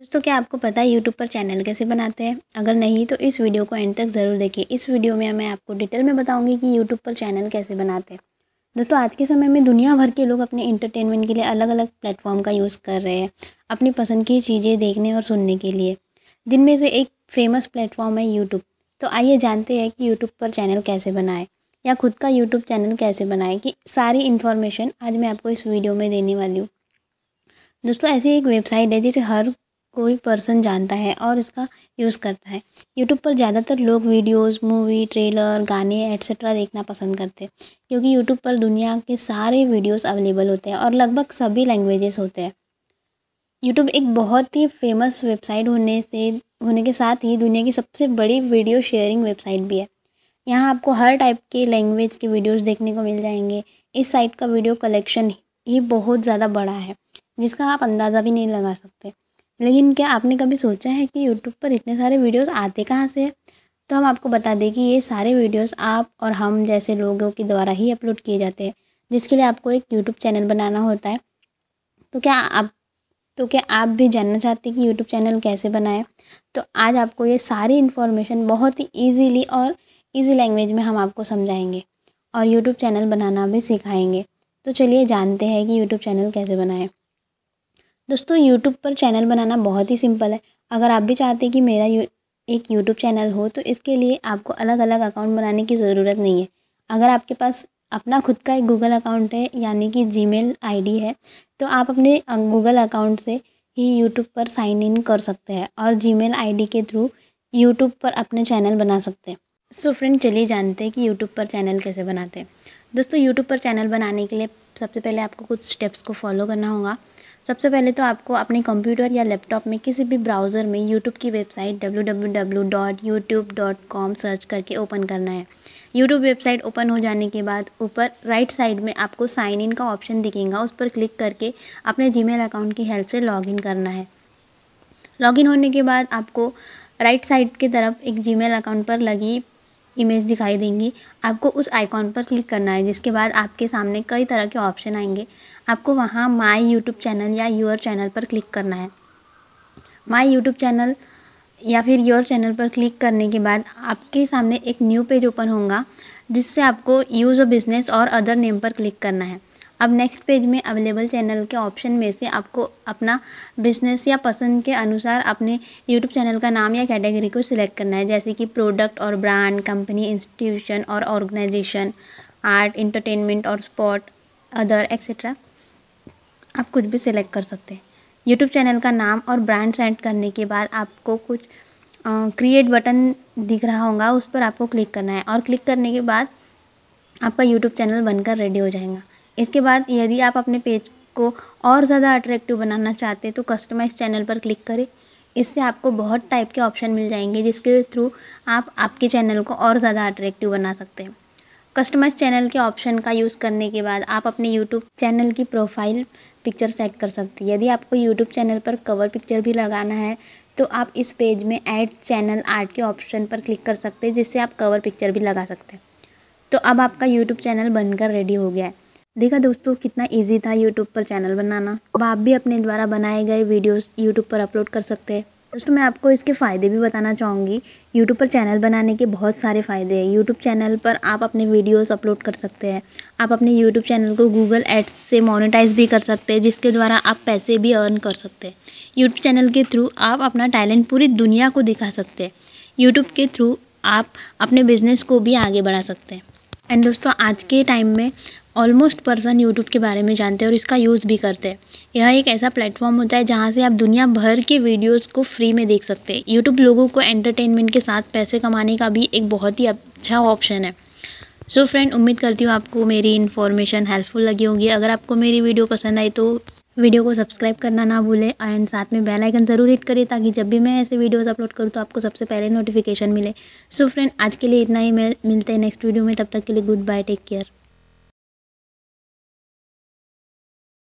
दोस्तों क्या आपको पता है यूट्यूब पर चैनल कैसे बनाते हैं अगर नहीं तो इस वीडियो को एंड तक ज़रूर देखिए इस वीडियो में मैं आपको डिटेल में बताऊंगी कि यूट्यूब पर चैनल कैसे बनाते हैं दोस्तों आज के समय में दुनिया भर के लोग अपने इंटरटेनमेंट के लिए अलग अलग प्लेटफॉर्म का यूज़ कर रहे हैं अपनी पसंद की चीज़ें देखने और सुनने के लिए जिनमें से एक फेमस प्लेटफॉर्म है यूट्यूब तो आइए जानते हैं कि यूट्यूब पर चैनल कैसे बनाएँ या खुद का यूट्यूब चैनल कैसे बनाएँ कि सारी इन्फॉर्मेशन आज मैं आपको इस वीडियो में देने वाली हूँ दोस्तों ऐसी एक वेबसाइट है जिसे हर कोई पर्सन जानता है और इसका यूज़ करता है यूट्यूब पर ज़्यादातर लोग वीडियोस मूवी ट्रेलर गाने एट्सेट्रा देखना पसंद करते हैं क्योंकि यूट्यूब पर दुनिया के सारे वीडियोस अवेलेबल होते हैं और लगभग सभी लैंग्वेजेस होते हैं यूट्यूब एक बहुत ही फेमस वेबसाइट होने से होने के साथ ही दुनिया की सबसे बड़ी वीडियो शेयरिंग वेबसाइट भी है यहाँ आपको हर टाइप के लैंग्वेज के वीडियोज़ देखने को मिल जाएंगे इस साइट का वीडियो कलेक्शन ही बहुत ज़्यादा बड़ा है जिसका आप अंदाज़ा भी नहीं लगा सकते लेकिन क्या आपने कभी सोचा है कि यूट्यूब पर इतने सारे वीडियोस आते कहाँ से तो हम आपको बता दें कि ये सारे वीडियोस आप और हम जैसे लोगों के द्वारा ही अपलोड किए जाते हैं जिसके लिए आपको एक यूट्यूब चैनल बनाना होता है तो क्या आप तो क्या आप भी जानना चाहते हैं कि यूट्यूब चैनल कैसे बनाएं तो आज आपको ये सारी इन्फॉर्मेशन बहुत ही ईजीली और ईजी लैंग्वेज में हम आपको समझाएँगे और यूट्यूब चैनल बनाना भी सिखाएंगे तो चलिए जानते हैं कि यूट्यूब चैनल कैसे बनाएँ दोस्तों यूट्यूब पर चैनल बनाना बहुत ही सिंपल है अगर आप भी चाहते हैं कि मेरा यू, एक यूट्यूब चैनल हो तो इसके लिए आपको अलग अलग अकाउंट बनाने की ज़रूरत नहीं है अगर आपके पास अपना खुद का एक गूगल अकाउंट है यानी कि जी मेल है तो आप अपने गूगल अकाउंट से ही यूट्यूब पर साइन इन कर सकते हैं और जी मेल के थ्रू यूट्यूब पर अपने चैनल बना सकते हैं सो फ्रेंड चलिए जानते हैं कि यूट्यूब पर चैनल कैसे बनाते हैं दोस्तों यूट्यूब पर चैनल बनाने के लिए सबसे पहले आपको कुछ स्टेप्स को फॉलो करना होगा सबसे पहले तो आपको अपने कंप्यूटर या लैपटॉप में किसी भी ब्राउज़र में यूट्यूब की वेबसाइट डब्ल्यू सर्च करके ओपन करना है यूट्यूब वेबसाइट ओपन हो जाने के बाद ऊपर राइट साइड में आपको साइन इन का ऑप्शन दिखेगा उस पर क्लिक करके अपने जी अकाउंट की हेल्प से लॉगिन करना है लॉगिन होने के बाद आपको राइट साइड की तरफ एक जीमेल अकाउंट पर लगी इमेज दिखाई देंगी आपको उस आइकॉन पर क्लिक करना है जिसके बाद आपके सामने कई तरह के ऑप्शन आएंगे आपको वहाँ माई यूट्यूब चैनल या योर चैनल पर क्लिक करना है माई यूट्यूब चैनल या फिर योर चैनल पर क्लिक करने के बाद आपके सामने एक न्यू पेज ओपन होगा जिससे आपको यूज़ अ बिज़नेस और अदर नेम पर क्लिक करना है अब नेक्स्ट पेज में अवेलेबल चैनल के ऑप्शन में से आपको अपना बिजनेस या पसंद के अनुसार अपने यूट्यूब चैनल का नाम या कैटेगरी को सिलेक्ट करना है जैसे कि प्रोडक्ट और ब्रांड कंपनी इंस्टीट्यूशन और ऑर्गेनाइजेशन आर्ट इंटरटेनमेंट और स्पॉट अदर एक्सेट्रा आप कुछ भी सिलेक्ट कर सकते हैं यूट्यूब चैनल का नाम और ब्रांड सेंड करने के बाद आपको कुछ क्रिएट बटन दिख रहा होगा उस पर आपको क्लिक करना है और क्लिक करने के बाद आपका यूट्यूब चैनल बनकर रेडी हो जाएगा इसके बाद यदि आप अपने पेज को और ज़्यादा अट्रैक्टिव बनाना चाहते हैं तो कस्टमाइज चैनल पर क्लिक करें इससे आपको बहुत टाइप के ऑप्शन मिल जाएंगे जिसके थ्रू आप आपके चैनल को और ज़्यादा अट्रैक्टिव बना सकते हैं कस्टमाइज चैनल के ऑप्शन का यूज़ करने के बाद आप अपने यूट्यूब चैनल की प्रोफाइल पिक्चर सेट कर सकते हैं यदि आपको यूट्यूब चैनल पर कवर पिक्चर भी लगाना है तो आप इस पेज में ऐड चैनल आर्ट के ऑप्शन पर क्लिक कर सकते हैं जिससे आप कवर पिक्चर भी लगा सकते हैं तो अब आपका यूट्यूब चैनल बनकर रेडी हो गया है देखा दोस्तों कितना इजी था यूट्यूब पर चैनल बनाना अब आप भी अपने द्वारा बनाए गए वीडियोस यूट्यूब पर अपलोड कर सकते हैं दोस्तों मैं आपको इसके फ़ायदे भी बताना चाहूँगी यूट्यूब पर चैनल बनाने के बहुत सारे फ़ायदे हैं यूट्यूब चैनल पर आप अपने वीडियोस अपलोड कर सकते हैं आप अपने यूट्यूब चैनल को गूगल एड्स से मोनिटाइज़ भी कर सकते हैं जिसके द्वारा आप पैसे भी अर्न कर सकते हैं यूट्यूब चैनल के थ्रू आप अपना टैलेंट पूरी दुनिया को दिखा सकते हैं यूट्यूब के थ्रू आप अपने बिज़नेस को भी आगे बढ़ा सकते हैं एंड दोस्तों आज के टाइम में ऑलमोस्ट पर्सन यूट्यूब के बारे में जानते हैं और इसका यूज़ भी करते हैं यह एक ऐसा प्लेटफॉर्म होता है जहाँ से आप दुनिया भर के वीडियोस को फ्री में देख सकते हैं यूट्यूब लोगों को एंटरटेनमेंट के साथ पैसे कमाने का भी एक बहुत ही अच्छा ऑप्शन है सो so फ्रेंड उम्मीद करती हूँ आपको मेरी इन्फॉर्मेशन हेल्पफुल लगी होगी अगर आपको मेरी वीडियो पसंद आई तो वीडियो को सब्सक्राइब करना ना भूलें एंड साथ में बेल आइकन ज़रूर हिट करें ताकि जब भी मैं ऐसे वीडियोस अपलोड करूँ तो आपको सबसे पहले नोटिफिकेशन मिले सो so फ्रेंड आज के लिए इतना ही मैं मिलते हैं नेक्स्ट वीडियो में तब तक के लिए गुड बाय टेक केयर